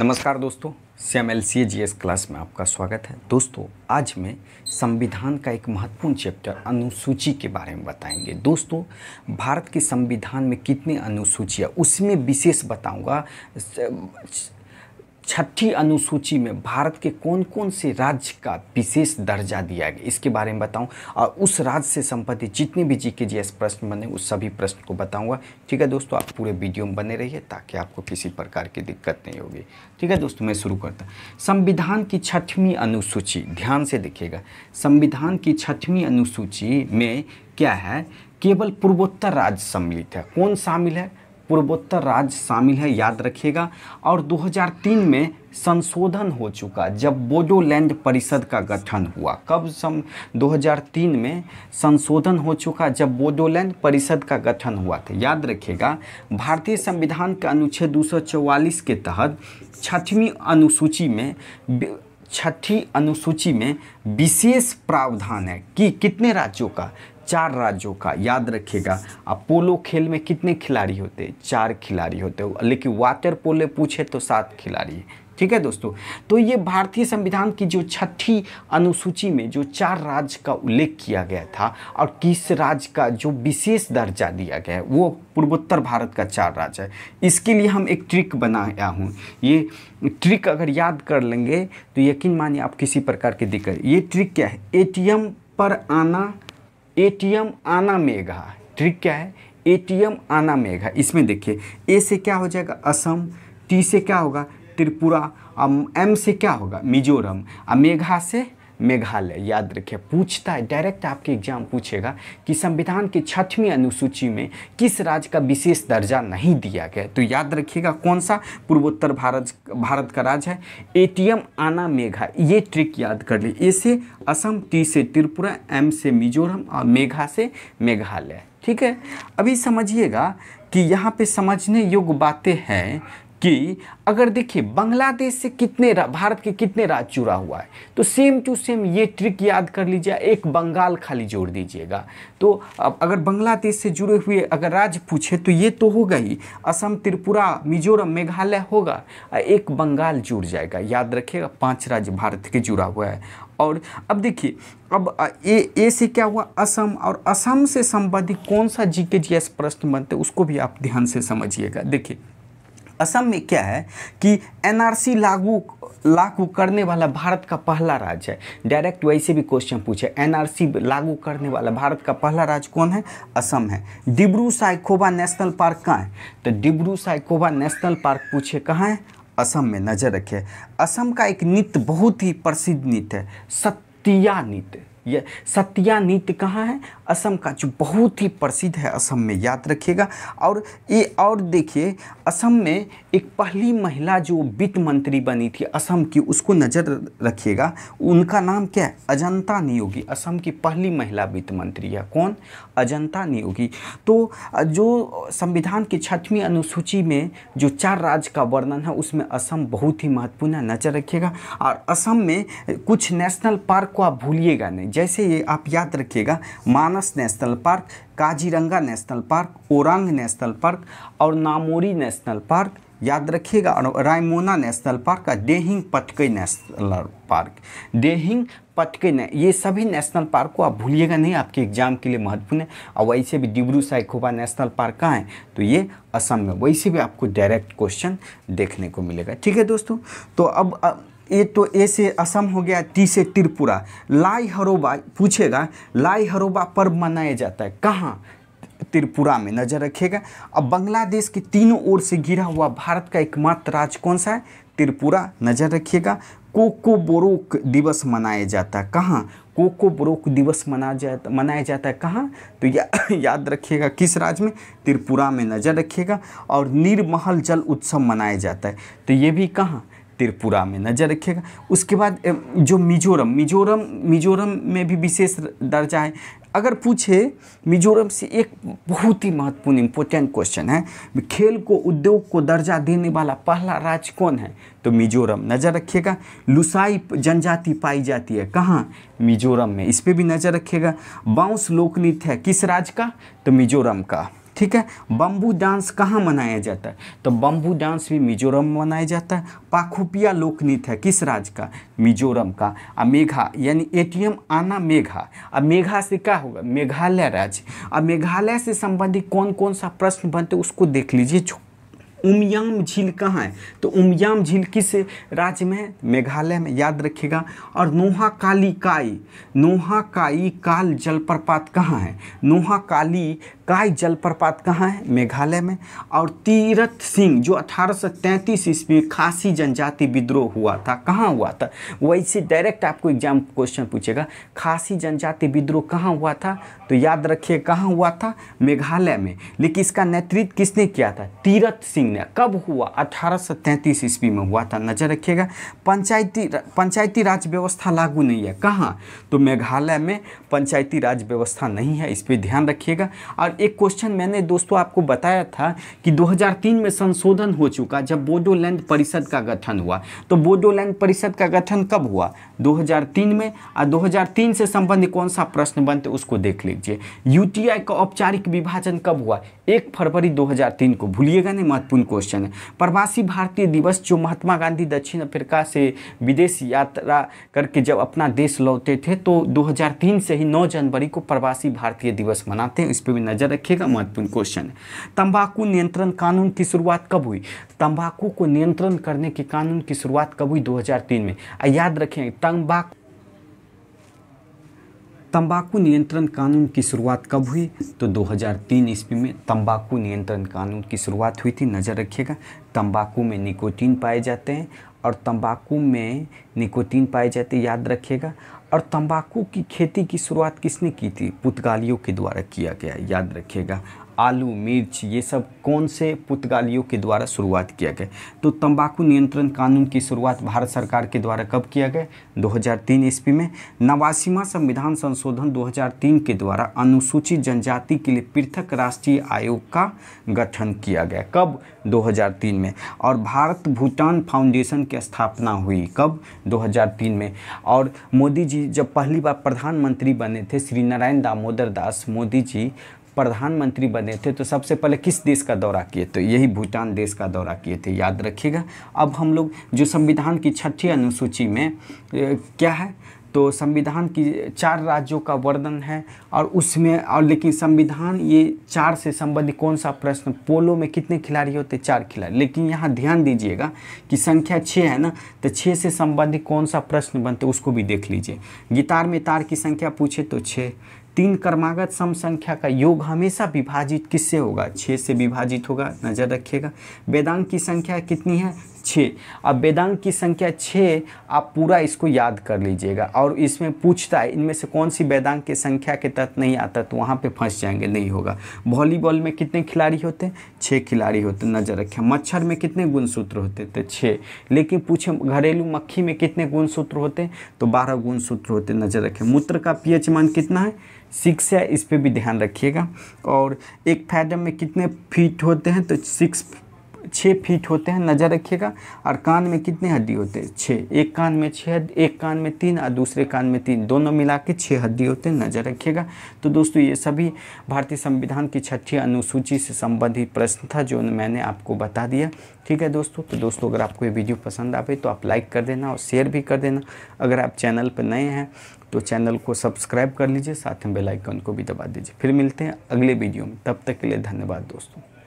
नमस्कार दोस्तों C L C G S class में आपका स्वागत है दोस्तों आज मैं संविधान का एक महत्वपूर्ण चैप्टर अनुसूची के बारे में बताएंगे दोस्तों भारत के संविधान में कितने अनुसूचियाँ उसमें विशेष बताऊंगा छठी अनुसूची में भारत के कौन कौन से राज्य का विशेष दर्जा दिया गया इसके बारे में बताऊं और उस राज्य से संबंधित जितने भी जी के जी एस प्रश्न बने उस सभी प्रश्न को बताऊंगा ठीक है दोस्तों आप पूरे वीडियो में बने रहिए ताकि आपको किसी प्रकार की दिक्कत नहीं होगी ठीक है दोस्तों मैं शुरू करता संविधान की छठवीं अनुसूची ध्यान से देखिएगा संविधान की छठवीं अनुसूची में क्या है केवल पूर्वोत्तर राज्य सम्मिलित है कौन शामिल है पूर्वोत्तर राज्य शामिल है याद रखिएगा और 2003 में संशोधन हो चुका जब बोडोलैंड परिषद का गठन हुआ कब सम 2003 में संशोधन हो चुका जब बोडोलैंड परिषद का गठन हुआ था याद रखिएगा भारतीय संविधान के अनुच्छेद 244 के तहत छठवीं अनुसूची में छठी अनुसूची में विशेष प्रावधान है कि कितने राज्यों का चार राज्यों का याद रखिएगा आप पोलो खेल में कितने खिलाड़ी होते हैं चार खिलाड़ी होते हो लेकिन वाटर पोले पूछे तो सात खिलाड़ी ठीक है दोस्तों तो ये भारतीय संविधान की जो छठी अनुसूची में जो चार राज्य का उल्लेख किया गया था और किस राज्य का जो विशेष दर्जा दिया गया है वो पूर्वोत्तर भारत का चार राज्य है इसके लिए हम एक ट्रिक बनाया हूँ ये ट्रिक अगर याद कर लेंगे तो यकीन मानिए आप किसी प्रकार की दिक्कत ये ट्रिक क्या है ए पर आना एटीएम आना मेघा ट्रिक क्या है एटीएम आना मेघा इसमें देखिए ए से क्या हो जाएगा असम टी से क्या होगा त्रिपुरा एम से क्या होगा मिजोरम और मेघा से मेघालय याद रखिए पूछता है डायरेक्ट आपके एग्जाम पूछेगा कि संविधान की छठवीं अनुसूची में किस राज्य का विशेष दर्जा नहीं दिया गया तो याद रखिएगा कौन सा पूर्वोत्तर भारत भारत का राज्य है एटीएम आना मेघा ये ट्रिक याद कर ली ए से असम टी से त्रिपुरा एम से मिजोरम और मेघा से मेघालय ठीक है अभी समझिएगा कि यहाँ पे समझने योग्य बातें हैं कि अगर देखिए बांग्लादेश से कितने भारत के कितने राज्य जुड़ा हुआ है तो सेम टू सेम ये ट्रिक याद कर लीजिए एक बंगाल खाली जोड़ दीजिएगा तो अब अगर बांग्लादेश से जुड़े हुए अगर राज्य पूछे तो ये तो होगा ही असम त्रिपुरा मिजोरम मेघालय होगा एक बंगाल जुड़ जाएगा याद रखिएगा पाँच राज्य भारत के जुड़ा हुआ है और अब देखिए अब ए ए से क्या हुआ असम और असम से संबंधित कौन सा जी के जी एस प्रश्न बनते उसको भी आप ध्यान से समझिएगा देखिए असम में क्या है कि एनआरसी लागू लागू करने वाला भारत का पहला राज्य है डायरेक्ट वैसे भी क्वेश्चन पूछे एनआरसी लागू करने वाला भारत का पहला राज्य कौन है असम है डिब्रू साइकोबा नेशनल पार्क कहाँ है तो डिब्रू साइकोबा नेशनल पार्क पूछे कहाँ है असम में नज़र रखे असम का एक नृत्य बहुत ही प्रसिद्ध नृत्य है सत्या नृत्य यह सत्या नीति कहाँ है असम का जो बहुत ही प्रसिद्ध है असम में याद रखिएगा और ये और देखिए असम में एक पहली महिला जो वित्त मंत्री बनी थी असम की उसको नज़र रखिएगा उनका नाम क्या है अजंता नियोगी असम की पहली महिला वित्त मंत्री है कौन अजंता नियोगी तो जो संविधान की छठवीं अनुसूची में जो चार राज्य का वर्णन है उसमें असम बहुत ही महत्वपूर्ण है नज़र रखिएगा और असम में कुछ नेशनल पार्क को आप भूलिएगा नहीं जैसे ये आप याद रखिएगा Manas national park Kaziranga national park Orang national park और नामोरी नेशनल पार्क याद रखिएगा और रायमोना नेशनल पार्क और डेहिंग पटके नेशनल पार्क डेहिंग पटके ने ये सभी नेशनल पार्क को आप भूलिएगा नहीं आपके एग्जाम के लिए महत्वपूर्ण है और वैसे भी डिब्रू साइकोबा नेशनल पार्क कहाँ है तो ये असम में वैसे भी आपको डायरेक्ट क्वेश्चन देखने को मिलेगा ठीक है दोस्तों तो अब, अब ए तो ए से असम हो गया टी से त्रिपुरा लाई हरोबा पूछेगा लाई हरोबा पर्व मनाया जाता है कहाँ त्रिपुरा में नज़र रखेगा अब बांग्लादेश के तीनों ओर से घिरा हुआ भारत का एकमात्र राज्य कौन सा है त्रिपुरा नज़र रखिएगा कोको बोरोक दिवस मनाया जाता है कहाँ कोको बोरोक दिवस मनाया जाता मनाया जाता है कहाँ तो या, याद रखिएगा किस राज्य में त्रिपुरा में नज़र रखिएगा और नीरमहल जल उत्सव मनाया जाता है तो ये भी कहाँ त्रिपुरा में नज़र रखिएगा उसके बाद जो मिजोरम मिजोरम मिजोरम में भी विशेष दर्जा है अगर पूछे मिजोरम से एक बहुत ही महत्वपूर्ण इम्पोर्टेंट क्वेश्चन है खेल को उद्योग को दर्जा देने वाला पहला राज्य कौन है तो मिजोरम नज़र रखिएगा लुसाई जनजाति पाई जाती है कहाँ मिजोरम में इस पर भी नज़र रखिएगा बांस लोकनीत है किस राज्य का तो मिजोरम का ठीक है बम्बू डांस कहाँ मनाया जाता है तो बम्बू डांस भी मिजोरम में मनाया जाता है पाखुपिया लोकनीत है किस राज्य का मिजोरम का और मेघा यानी एटीएम आना मेघा अब मेघा से क्या होगा मेघालय राज्य अब मेघालय से संबंधित कौन कौन सा प्रश्न बनते उसको देख लीजिए उमयाम झील कहाँ है तो उमयाम झील किस राज्य में मेघालय में याद रखिएगा और नोहा काली काई नोहा काई काल जलप्रपात कहाँ है नोहा काली काय जलप्रपात कहाँ है मेघालय में और तीरथ सिंह जो 1833 ईस्वी में खासी जनजाति विद्रोह हुआ था कहाँ हुआ था वैसे डायरेक्ट आपको एग्जाम क्वेश्चन पूछेगा खासी जनजाति विद्रोह कहाँ हुआ था तो याद रखिए कहाँ हुआ था मेघालय में लेकिन इसका नेतृत्व किसने किया था तीरथ सिंह ने कब हुआ अठारह ईस्वी में हुआ था नजर रखिएगा पंचायती पंचायती राज व्यवस्था लागू नहीं है कहाँ तो मेघालय में पंचायती राज व्यवस्था नहीं है इस पर ध्यान रखिएगा और एक क्वेश्चन मैंने दोस्तों आपको बताया था कि 2003 में संशोधन हो चुका जब बोडोलैंड परिषद का गठन हुआ तो बोडोलैंड परिषद का गठन कब हुआ 2003 में और 2003 से संबंधित कौन सा प्रश्न बनते उसको देख लीजिए यूटीआई का औपचारिक विभाजन कब हुआ एक फरवरी 2003 को भूलिएगा नहीं महत्वपूर्ण क्वेश्चन है प्रवासी भारतीय दिवस जो महात्मा गांधी दक्षिण अफ्रीका से विदेश यात्रा करके जब अपना देश लौटे थे तो 2003 से ही 9 जनवरी को प्रवासी भारतीय दिवस मनाते हैं इस पर भी नज़र याद रखिएगा महत्वपूर्ण क्वेश्चन तंबाकू नियंत्रण कानून की शुरुआत कब हुई तंबाकू को नियंत्रण करने के कानून की शुरुआत कब हुई 2003 में याद रखें तंबाकू तंबाकू नियंत्रण कानून की शुरुआत कब हुई तो 2003 ईस्वी में तंबाकू नियंत्रण कानून की शुरुआत हुई थी नज़र रखिएगा तंबाकू में निकोटीन पाए जाते हैं और तंबाकू में निकोटीन पाए जाते याद रखिएगा और तंबाकू की खेती की शुरुआत किसने की थी पुर्तगालियों के द्वारा किया गया याद रखिएगा आलू मिर्च ये सब कौन से पुर्तगालियों के द्वारा शुरुआत किया गया तो तंबाकू नियंत्रण कानून की शुरुआत भारत सरकार के द्वारा कब किया गया 2003 ईस्वी में नवासीवा संविधान संशोधन 2003 के द्वारा अनुसूचित जनजाति के लिए पृथक राष्ट्रीय आयोग का गठन किया गया कब 2003 में और भारत भूटान फाउंडेशन की स्थापना हुई कब 2003 में और मोदी जी जब पहली बार प्रधानमंत्री बने थे श्री नारायण दामोदर दास मोदी जी प्रधानमंत्री बने थे तो सबसे पहले किस देश का दौरा किए थे तो यही भूटान देश का दौरा किए थे याद रखिएगा अब हम लोग जो संविधान की छठी अनुसूची में क्या है तो संविधान की चार राज्यों का वर्णन है और उसमें और लेकिन संविधान ये चार से संबंधित कौन सा प्रश्न पोलो में कितने खिलाड़ी होते चार खिलाड़ी लेकिन यहाँ ध्यान दीजिएगा कि संख्या छः है ना तो छः से संबंधित कौन सा प्रश्न बनते उसको भी देख लीजिए गिटार में तार की संख्या पूछे तो छः तीन कर्मागत सम संख्या का योग हमेशा विभाजित किससे होगा छः से विभाजित होगा नज़र रखिएगा वेदांग की संख्या कितनी है छः अब वेदांग की संख्या छः आप पूरा इसको याद कर लीजिएगा और इसमें पूछता है इनमें से कौन सी वेदांग की संख्या के तहत नहीं आता तो वहाँ पे फंस जाएंगे नहीं होगा वॉलीबॉल में कितने खिलाड़ी होते हैं छः खिलाड़ी होते नजर रखें मच्छर में कितने गुणसूत्र होते थे छः लेकिन पूछे घरेलू मक्खी में कितने गुणसूत्र होते तो बारह गुणसूत्र होते नजर रखें मूत्र का पी मान कितना है सिक्स है इस पर भी ध्यान रखिएगा और एक फैडम में कितने फीट होते हैं तो सिक्स छः फीट होते हैं नज़र रखिएगा और कान में कितने हड्डी होते हैं छः एक कान में छः हड्डी एक कान में तीन और दूसरे कान में तीन दोनों मिला के छः हड्डी होते हैं नज़र रखिएगा तो दोस्तों ये सभी भारतीय संविधान की छठी अनुसूची से संबंधित प्रश्न था जो मैंने आपको बता दिया ठीक है दोस्तों तो दोस्तों अगर आपको ये वीडियो पसंद आवे तो आप लाइक कर देना और शेयर भी कर देना अगर आप चैनल पर नए हैं तो चैनल को सब्सक्राइब कर लीजिए साथ में बेल आइकन को भी दबा दीजिए फिर मिलते हैं अगले वीडियो में तब तक के लिए धन्यवाद दोस्तों